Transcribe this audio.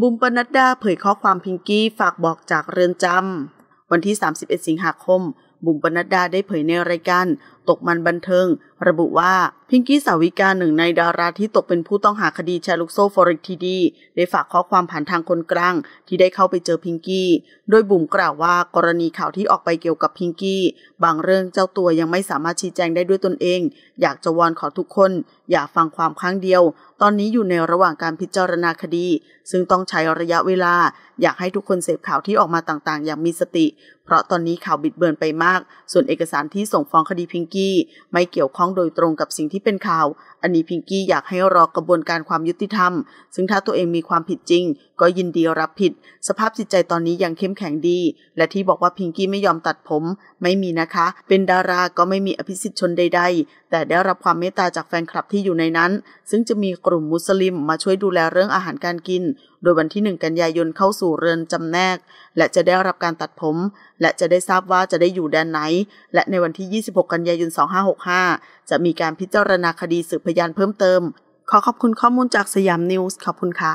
บุมปนัดดาเผยข้อความพิงกี้ฝากบอกจากเรือนจำวันที่ 31 สิงหาคมบุ๋มปนัดดาได้เผยในรายการตกมันบันเทิง ระบุว่าพิงกี้สาวิกาหนึ่งในดาราที่ตกเป็นผู้ต้องหาคดีแชร์ลูกโซ่ฟอริกทีดี ได้ฝากข้อความผ่านทางคนกลางที่ได้เข้าไปเจอพิงกี้โดยบุ๋มกล่าวว่ากรณีข่าวที่ออกไปเกี่ยวกับพิงกี้ บางเรื่องเจ้าตัวยังไม่สามารถชี้แจงได้ด้วยตนเอง อยากจะวอนขอทุกคน อย่าฟังความข้างเดียว ตอนนี้อยู่ในระหว่างการพิจารณาคดี ซึ่งต้องใช้ระยะเวลาอยากให้ทุกคนเสพข่าวที่ออกมาต่างๆ อย่างมีสติเพราะตอนนี้ข่าวบิดเบือนไปมาก ส่วนเอกสารที่ส่งฟ้องคดีพิงกี้ไม่เกี่ยวข้องโดยตรงกับสิ่งที่เป็นข่าว อันนี้พิงกี้อยากให้รอกระบวนการความยุติธรรม ซึ่งถ้าตัวเองมีความผิดจริง ก็ยินดีรับผิด สภาพจิตใจตอนนี้ยังเข้มแข็งดี และที่บอกว่าพิงกี้ไม่ยอมตัดผม ไม่มีนะคะ เป็นดาราก็ไม่มีอภิสิทธิ์ชนใดๆแต่ได้รับความเมตตาจากแฟนคลับที่อยู่ในนั้น ซึ่งจะมีกลุ่มมุสลิมมาช่วยดูแลเรื่องอาหารการกิน โดยวันที่หนึ่งกันยายนเข้าสู่เรือนจำแนก และจะได้รับการตัดผม และจะได้ทราบว่าจะได้อยู่แดนไหน และในวันที่ 26 กันยายน 2565 จะมีการพิจารณาคดีสืบพยานเพิ่มเติม ขอขอบคุณข้อมูลจากสยามนิวส์ขอบคุณค่ะ